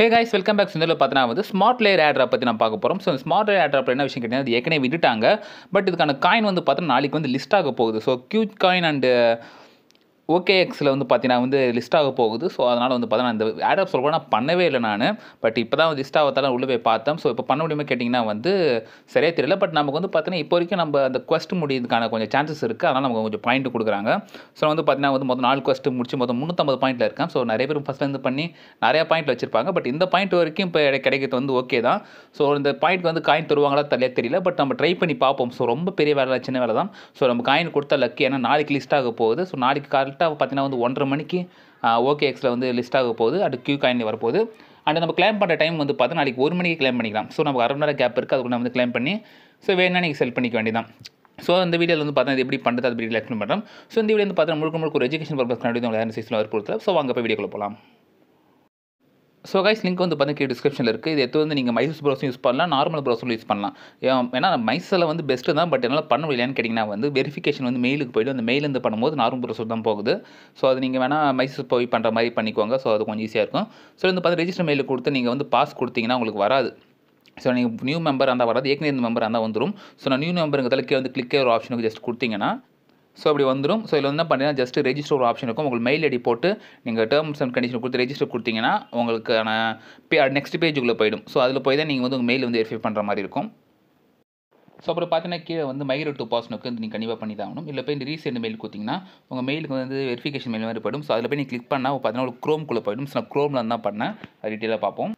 hey guys welcome back இந்த பார்த்தீங்கன்னா வந்து ஸ்மார்ட் லேயர் ஆட்ரா பற்றி நான் பார்க்க போகிறோம் ஸோ ஸ்மார்ட் லேயர் ஆட்ரா என்ன விஷயம் கேட்டீங்கன்னா அது ஏற்கனவே விட்டுட்டாங்க பட் இதுக்கான காயின் வந்து பார்த்தோன்னா நாளைக்கு வந்து லிஸ்ட் ஆக போகுது so Q coin and okay எக்ஸில் வந்து பார்த்தீங்கன்னா வந்து லிஸ்ட் ஆக போகுது ஸோ அதனால் வந்து பார்த்தீங்கன்னா அந்த ஆடப் சொல்ல நான் பண்ணவே இல்லை நான் பட் இப்போ தான் லிஸ்ட் ஆகத்தால உள்ளே போய் பார்த்தேன் ஸோ இப்போ பண்ண முடியுமா கேட்டிங்கன்னா வந்து சரியாக தெரியல பட் நமக்கு வந்து பார்த்தீங்கன்னா இப்போ வரைக்கும் நம்ம அந்த கொஸ்ட் முடியதுக்கான கொஞ்சம் சான்சஸ் இருக்குது அதனால் நமக்கு கொஞ்சம் பாயிண்ட் கொடுக்குறாங்க ஸோ வந்து பார்த்தீங்கன்னா வந்து மொத்தம் நாலு கொஸ்ட் முடிச்சு மொத்தம் முந்நூற்றம்பது பாயிண்ட்டில் இருக்கேன் ஸோ நிறைய பேர் ஃபஸ்ட்லேருந்து பண்ணி நிறையா பாயிண்ட் வச்சிருப்பாங்க பட் இந்த பாயிண்ட் வரைக்கும் இப்போ கிடைக்கிறது வந்து ஓகே தான் ஸோ இந்த பாயிண்ட் வந்து காயின் தருவாங்களா தெரியா தெரியல பட் நம்ம ட்ரை பண்ணி பார்ப்போம் ஸோ ரொம்ப பெரிய வேலை சின்ன வேலை தான் ஸோ நம்ம காயின் கொடுத்தா லக்கு ஏன்னா நாளைக்கு லிஸ்ட் ஆக போகுது ஸோ நாளைக்கு கால் கரெக்டாக பார்த்தீங்கன்னா வந்து ஒன்றரை மணிக்கு ஓகே எக்ஸில் வந்து லிஸ்ட் ஆக போகுது அது கியூ காயின் வரப்போகுது அண்ட் நம்ம கிளைம் பண்ணுற டைம் வந்து பார்த்தா நாளைக்கு ஒரு மணிக்கு கிளைம் பண்ணிக்கலாம் ஸோ நமக்கு அரை மணி நேரம் கேப் இருக்குது அதுக்குள்ள வந்து கிளைம் பண்ணி ஸோ வேணா நீங்கள் செல் பண்ணிக்க வேண்டியதான் ஸோ இந்த வீடியோவில் வந்து பார்த்தா இது எப்படி பண்ணுறது அது வீடியோ எக்ஸ்பிளைன் பண்ணுறோம் ஸோ இந்த வீடியோ வந்து பார்த்தா முழுக்க முழுக்க ஒரு எஜுகேஷன் பர்பஸ் கண்டிப்பாக யாரும் சீசனில் வற்புறுத்தல ஸோ அங்கே போய் வீடியோக்குள்ளே போகலாம் ஸோ கைஸ் லிங்க் வந்து பார்த்திங்க டிஸ்கிரிப்ஷனில் இருக்குது இது எடுத்து வந்து நீங்கள் மைசூஸ் ப்ரௌசர் யூஸ் பண்ணலாம் நார்மல் ப்ரௌசரும் யூஸ் பண்ணலாம் ஏன்னா மைசில் வந்து பெஸ்ட்டு தான் பட் என்னால் பண்ண முடியலன்னு கேட்டிங்கன்னா வந்து வெரிஃபிகேஷன் வந்து மெயிலுக்கு போய்ட்டு அந்த மெயிலேருந்து பண்ணும்போது நார்மல் ப்ரௌசர் தான் போகுது ஸோ அது நீங்கள் வேணால் மைசூஸ் போய் பண்ணுற மாதிரி பண்ணிக்கோங்க ஸோ அது கொஞ்சம் ஈஸியாக இருக்கும் ஸோ இந்த பார்த்து ரெஜிஸ்டர் மெயில் கொடுத்து நீங்கள் வந்து பாஸ் கொடுத்தீங்கன்னா உங்களுக்கு வராது ஸோ நீங்கள் நியூ மெம்பர் அந்த வராது ஏற்கனவே இருந்த மெம்பர் அந்த வந்துடும் ஸோ நான் நியூ மெம்பருங்கிறதால கீழே வந்து கிளிக்கே ஒரு ஆப்ஷனுக்கு ஜஸ்ட் கொடுத்தீங்கன்னா ஸோ அப்படி வந்துடும் ஸோ இதில் வந்து என்ன பண்ணீங்கன்னா ஜஸ்ட் ரெஜிஸ்டர் ஒரு ஆப்ஷன் இருக்கும் உங்களுக்கு மெயில் ஐடி போட்டு நீங்கள் டேர்ம்ஸ் அண்ட் கண்டிஷன் கொடுத்து ரெஜிஸ்டர் கொடுத்தீங்கன்னா உங்களுக்கான பே நெக்ஸ்ட் பேஜுக்குள்ளே போயிடும் ஸோ அதில் போய் தான் நீங்கள் வந்து உங்கள் மெயில் வந்து வெரிஃபை பண்ணுற மாதிரி இருக்கும் ஸோ அப்புறம் பார்த்தீங்கன்னா கீழே வந்து மைக்ரேட் டூ பாஸ்னுக்கு வந்து நீங்கள் கண்டிப்பாக பண்ணி தான் ஆகணும் இல்லை போய் ரீசெண்ட் மெயில் கொடுத்தீங்கன்னா உங்கள் மெயிலுக்கு வந்து வெரிஃபிகேஷன் மெயில் மாதிரி போயிடும் ஸோ அதில் போய் நீங்கள் கிளிக் பண்ணால் பார்த்தீங்கன்னா ஒரு க்ரோம்குள்ளே போயிடும் ஸோ நான் க்ரோமில் தான் பண்ணேன் அது டீட்டெயிலாக பார்ப்போம்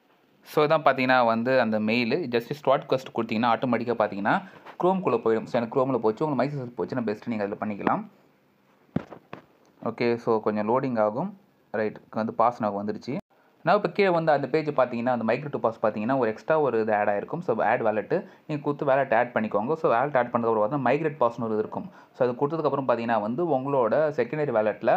ஸோ தான் பார்த்தீங்கன்னா வந்து அந்த மெயில் ஜஸ்ட் ஸ்டார்ட் கஸ்ட் கொடுத்தீங்கன்னா ஆட்டோமேட்டிக்காக பார்த்தீங்கன்னா க்ரோம்குள்ளே போயிடும் ஸோ எனக்கு க்ரோமில் போச்சு உங்களுக்கு போச்சு போச்சுன்னா பெஸ்ட்டு நீங்கள் அதில் பண்ணிக்கலாம் ஓகே ஸோ கொஞ்சம் லோடிங் ஆகும் ரைட் வந்து பாஸ் நான் வந்துருச்சு நான் இப்போ கீழே வந்து அந்த பேஜ் பார்த்தீங்கன்னா அந்த மைக்ரோ டூ பாஸ் பார்த்தீங்கன்னா ஒரு எக்ஸ்ட்ரா ஒரு இது ஆட் ஆயிருக்கும் ஸோ ஆட் வேலெட்டு நீங்கள் கொடுத்து வேலெட் ஆட் பண்ணிக்கோங்க ஸோ வேலெட் ஆட் பண்ணதுக்கப்புறம் பார்த்தா மைக்ரேட் பாஸ்னு ஒரு இருக்கும் ஸோ அது கொடுத்ததுக்கப்புறம் பார்த்தீங்கன்னா வந்து உங்களோட செகண்டரி வேலெட்டில்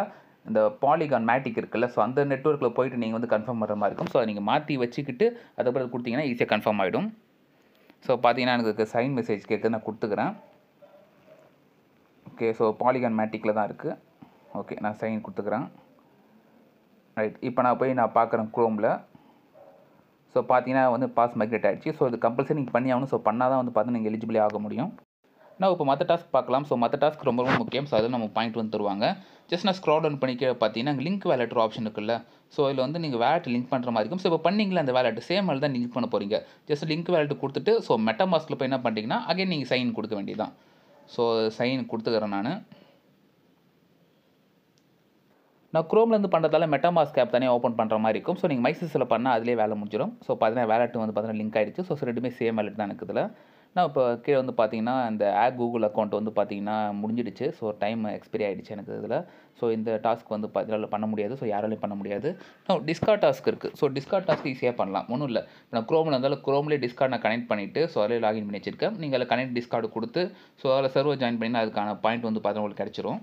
இந்த பாலிகான் மேட்டிக் இருக்குல்ல ஸோ அந்த நெட்ஒர்க்கில் போயிட்டு நீங்கள் வந்து கன்ஃபார்ம் பண்ணுற மாதிரி இருக்கும் ஸோ அதை நீங்கள் மாற்றி வச்சுக்கிட்டு அதுக்கப்புறம் கொடுத்தீங்கன்னா ஈஸியாக கன்ஃபார்ம் ஆகிடும் ஸோ பார்த்தீங்கன்னா எனக்கு சைன் மெசேஜ் கேட்டு நான் கொடுத்துக்கிறேன் ஓகே ஸோ பாலிகான் மேட்டிக்கில் தான் இருக்குது ஓகே நான் சைன் கொடுத்துக்கிறேன் ரைட் இப்போ நான் போய் நான் பார்க்குறேன் குரோமில் ஸோ பார்த்தீங்கன்னா வந்து பாஸ் மைக்ரேட் ஆகிடுச்சு ஸோ இது கம்பல்சரி நீங்கள் பண்ணி ஆகணும் ஸோ பண்ணால் தான் வந்து பார்த்தீங்கன்னா நீங்கள் எலிஜிபிளே ஆக முடியும் நான் இப்போ மற்ற டாஸ்க் பார்க்கலாம் ஸோ மற்ற டாஸ்க் ரொம்ப ரொம்ப முக்கியம் ஸோ அதில் நம்ம பாயிண்ட் வந்து தருவாங்க ஜஸ்ட் நான் ஸ்க்ரால் டவுன் பண்ணி பார்த்தீங்கன்னா அங்கே லிங்க் வேலெட்டர் ஆப்ஷன் இருக்குல்ல ஸோ இதில் வந்து நீங்கள் வேலட் லிங்க் பண்ணுற மாதிரி இருக்கும் ஸோ இப்போ பண்ணிங்களா அந்த வேலட் சேம் மாதிரி தான் லிங்க் பண்ண போகிறீங்க ஜஸ்ட் லிங்க் வேலட் கொடுத்துட்டு ஸோ மெட்டா மாஸ்கில் போய் என்ன பண்ணிட்டீங்கன்னா அகைன் நீங்கள் சைன் கொடுக்க வேண்டியதான் ஸோ சைன் கொடுத்துக்கிறேன் நான் நான் குரோம்லேருந்து பண்ணுறதால மெட்டாமாஸ்க் ஆப் தானே ஓப்பன் பண்ணுற மாதிரி இருக்கும் ஸோ நீங்கள் மைசஸில் பண்ணால் அதிலே வேலை முடிஞ்சிடும் ஸோ பார்த்தீங்கன்னா வேலட்டு வந்து பார்த்தீங்கன்னா லிங்க் ஆகிடுச்சு ஸோ ரெண்டுமே சேம் வேலட் தான் எனக்கு இதில் நான் இப்போ கீழே வந்து பார்த்தீங்கன்னா இந்த ஆப் கூகுள் அக்கௌண்ட் வந்து பார்த்தீங்கன்னா முடிஞ்சிடுச்சு ஸோ டைம் எக்ஸ்பைரி ஆகிடுச்சு எனக்கு இதில் ஸோ இந்த டாஸ்க் வந்து இதில் பண்ண முடியாது ஸோ யாராலையும் பண்ண முடியாது நான் டிஸ்கார்ட் டாஸ்க் இருக்குது ஸோ டிஸ்கார்ட் டாஸ்க் ஈஸியாக பண்ணலாம் ஒன்றும் இல்லை இப்போ நான் க்ரோமில் இருந்தாலும் க்ரோம்லேயே டிஸ்கார்ட் நான் கனெக்ட் பண்ணிவிட்டு ஸோ அதில் லாகின் பண்ணி வச்சிருக்கேன் நீங்கள் அதில் கனெக்ட் டிஸ்கார்டு கொடுத்து ஸோ அதில் சர்வர் ஜாயின் பண்ணினா அதுக்கான பாயிண்ட் வந்து பார்த்தீங்கன்னா உங்களுக்கு கிடச்சிரும்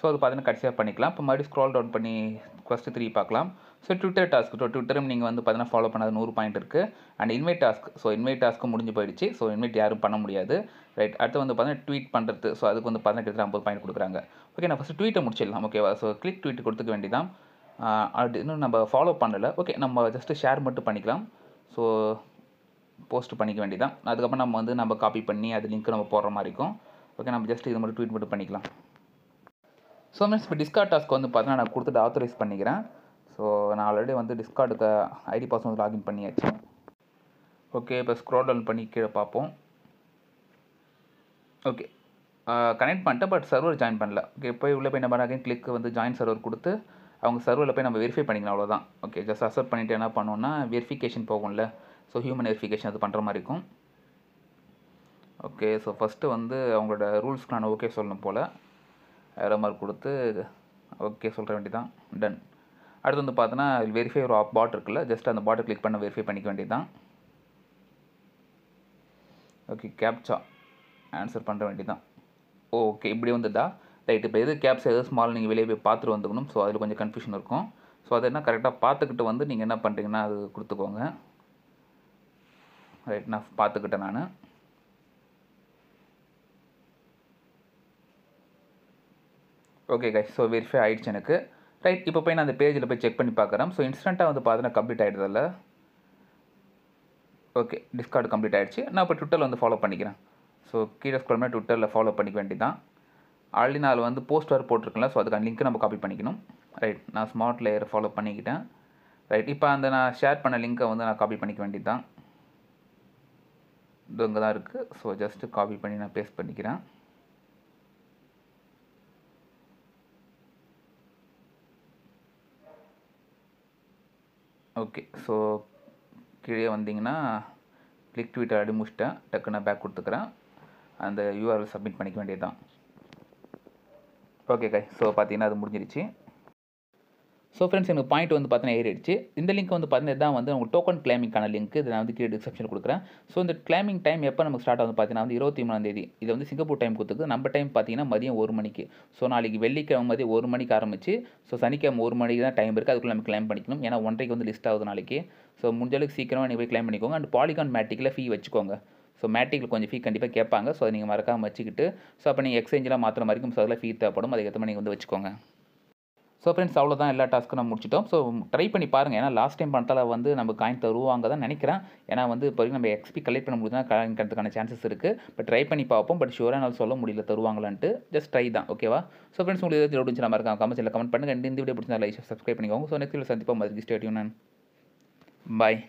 ஸோ அது பார்த்தீங்கன்னா கடைசியாக பண்ணிக்கலாம் இப்போ மறுபடியும் ஸ்க்ரால் டவுன் பண்ணி ஃபஸ்ட்டு த்ரீ பார்க்கலாம் ஸோ ட்விட்டர் டாஸ்க் ஸோ ட்விட்டரும் நீங்கள் வந்து பார்த்தீங்கன்னா ஃபாலோ பண்ணாத நூறு பாயிண்ட் இருக்குது and invite task so invite task முடிஞ்சு போயிடுச்சு ஸோ இன்வைட் யாரும் பண்ண முடியாது ரைட் அடுத்து வந்து பார்த்தீங்கன்னா ட்வீட் பண்ணுறது ஸோ அதுக்கு வந்து பார்த்தீங்கன்னா கிட்டத்தட்ட ஐம்பது பாயிண்ட் கொடுக்குறாங்க ஓகே நான் ஃபஸ்ட்டு ட்வீட்டை முடிச்சிடலாம் ஓகேவா ஸோ கிளிக் ட்வீட் கொடுத்துக்க வேண்டியதான் அது இன்னும் நம்ம ஃபாலோ பண்ணலை ஓகே நம்ம ஜஸ்ட்டு ஷேர் மட்டும் பண்ணிக்கலாம் ஸோ போஸ்ட் பண்ணிக்க வேண்டியதான் அதுக்கப்புறம் நம்ம வந்து நம்ம காப்பி பண்ணி அது லிங்க் நம்ம போடுற மாதிரி இருக்கும் ஓகே நம்ம ஜஸ்ட் இது மட்டும் ட்வீட் மட்டும் பண்ணிக்கலாம் ஸோ மீன்ஸ் இப்போ டிஸ்கார்ட் டாஸ்க் வந்து பார்த்தீங்கன்னா நான் கொடுத்துட்டு ஆத்தரைஸ் பண்ணிக்கிறேன் ஸோ நான் ஆல்ரெடி வந்து டிஸ்கார்டுக்கு ஐடி பாஸ் வந்து லாகின் பண்ணியாச்சு ஓகே இப்போ ஸ்க்ரோல் டவுன் பண்ணி கீழே பார்ப்போம் ஓகே கனெக்ட் பண்ணிட்டேன் பட் சர்வர் ஜாயின் பண்ணல ஓகே இப்போ உள்ளே போய் என்ன பண்ணாங்க கிளிக் வந்து ஜாயின் சர்வர் கொடுத்து அவங்க சர்வரில் போய் நம்ம வெரிஃபை பண்ணிக்கலாம் அவ்வளோதான் ஓகே ஜஸ்ட் அசப்ட் பண்ணிவிட்டு என்ன பண்ணோன்னா வெரிஃபிகேஷன் போகும்ல ஸோ ஹியூமன் வெரிஃபிகேஷன் அது பண்ணுற மாதிரி இருக்கும் ஓகே ஸோ ஃபஸ்ட்டு வந்து அவங்களோட ரூல்ஸ்க்கு நான் ஓகே சொல்லணும் போல் எரோ மார்க் கொடுத்து ஓகே சொல்கிற வேண்டி தான் டன் அடுத்து வந்து பார்த்தோன்னா வெரிஃபை ஒரு பாட் இருக்குல்ல ஜஸ்ட் அந்த பாட்டை கிளிக் பண்ண வெரிஃபை பண்ணிக்க வேண்டியது தான் ஓகே கேப்சா ஆன்சர் பண்ணுற வேண்டி தான் ஓகே இப்படி வந்துட்டா ரைட் இப்போ எது கேப்ஸ் எது ஸ்மால் நீங்கள் வெளியே போய் பார்த்துட்டு வந்துக்கணும் ஸோ அதில் கொஞ்சம் கன்ஃபியூஷன் இருக்கும் ஸோ அதை என்ன கரெக்டாக பார்த்துக்கிட்டு வந்து நீங்கள் என்ன பண்ணுறீங்கன்னா அது கொடுத்துக்கோங்க ரைட் நான் பார்த்துக்கிட்டேன் நான் ஓகே கை ஸோ வெரிஃபை ஆகிடுச்சு எனக்கு ரைட் இப்போ போய் நான் அந்த பேஜில் போய் செக் பண்ணி பார்க்குறேன் ஸோ இன்ஸ்டண்ட்டாக வந்து பார்த்தீங்கன்னா கம்ப்ளீட் ஆகிடுதில்ல ஓகே டிஸ்கார்டு கம்ப்ளீட் ஆகிடுச்சு நான் இப்போ ட்விட்டரில் வந்து ஃபாலோ பண்ணிக்கிறேன் ஸோ கீழே ஸ்கூல் மாதிரி ட்விட்டரில் ஃபாலோ பண்ணிக்க தான் ஆல்ரெடி நான் வந்து போஸ்ட் வேறு போட்டிருக்கேன்ல ஸோ அதுக்கான லிங்க்கை நம்ம காப்பி பண்ணிக்கணும் ரைட் நான் ஸ்மார்ட் லேயரை ஃபாலோ பண்ணிக்கிட்டேன் ரைட் இப்போ அந்த நான் ஷேர் பண்ண லிங்க்கை வந்து நான் காப்பி பண்ணிக்க வேண்டியது தான் இது அங்கே தான் இருக்குது ஸோ ஜஸ்ட்டு காப்பி பண்ணி நான் பேஸ்ட் பண்ணிக்கிறேன் ஓகே ஸோ கீழே வந்தீங்கன்னா கிளிக் ட்விட்டர் அடி முடிச்சிட்டேன் டக்குன்னு பேக் கொடுத்துக்கிறேன் அந்த யூஆர்எல் சப்மிட் பண்ணிக்க வேண்டியது தான் ஓகே கை ஸோ பார்த்தீங்கன்னா அது முடிஞ்சிருச்சு ஸோ ஃப்ரெண்ட்ஸ் எனக்கு பாயிண்ட் வந்து பார்த்தீங்கன்னா ஏறிடுச்சு இந்த லிங்க் வந்து பார்த்தீங்கன்னா தான் வந்து உங்களுக்கு டோக்கன் கிளைமிங்கான லிங்க் இதை நான் வந்து கீழே டிஸ்கிரிப்ஷன் கொடுக்குறேன் ஸோ இந்த கிளைமிங் டைம் எப்போ நமக்கு ஸ்டார்ட் வந்து பார்த்தீங்கன்னா வந்து இருபத்தி மூணாம் தேதி இது வந்து சிங்கப்பூர் டைம் கொடுத்துருக்கு நம்ம டைம் பார்த்தீங்கன்னா மதியம் ஒரு மணிக்கு ஸோ நாளைக்கு வெள்ளிக்கிழமை மதியம் ஒரு மணிக்கு ஆரம்பிச்சு ஸோ சனிக்கிழமை ஒரு மணிக்கு தான் டைம் இருக்குது அதுக்குள்ளே நம்ம கிளைம் பண்ணிக்கணும் ஏன்னா ஒன்றைக்கு வந்து லிஸ்ட் ஆகுது நாளைக்கு ஸோ முடிஞ்சளவுக்கு சீக்கிரமாக நீங்கள் போய் கிளைம் பண்ணிக்கோங்க அண்ட் பாலிகான் மேட்டிக்கில் ஃபீ வச்சுக்கோங்க ஸோ மேட்டிக்கில் கொஞ்சம் ஃபீ கண்டிப்பாக கேட்பாங்க ஸோ அதை நீங்கள் மறக்காமல் வச்சுக்கிட்டு ஸோ அப்போ நீங்கள் எக்ஸ்சேஞ்செலாம் மாற்றுற மாதிரி ஸோ அதில் ஃபீ தேவைப்படும் அதுக்கேற்ற மாதிரி நீங்கள் வந்து வச்சுக்கோங்க ஸோ ஃப்ரெண்ட்ஸ் அவ்வளோதான் எல்லா டாஸ்க்கும் நம்ம முடிச்சிட்டோம் ஸோ ட்ரை பண்ணி பாருங்கள் ஏன்னா லாஸ்ட் டைம் பணத்தால் வந்து நம்ம காயின் தருவாங்க தான் நினைக்கிறேன் ஏன்னா வந்து இப்போ நம்ம எக்ஸ்பி கலெக்ட் பண்ண முடியுதுனா கிடைக்கிறதுக்கான சான்சஸ் இருக்குது பட் ட்ரை பண்ணி பார்ப்போம் பட் ஷூராக என்னால் சொல்ல முடியல தருவாங்களான்ட்டு ஜஸ்ட் ட்ரை தான் ஓகேவா ஸோ ஃப்ரெண்ட்ஸ் உங்களுக்கு எதாவது இருந்துச்சு நம்ம இருக்கா கமெண்ட்ஸில் கமெண்ட் பண்ணுங்கள் இந்த வீடியோ பிடிச்சி லைக் சப்ஸ்கிரைப் பண்ணிக்கோங்க ஸோ நெக்ஸ்ட் வீடியோ சந்திப்போம் மதுரை ஸ்டேடியூன் பாய்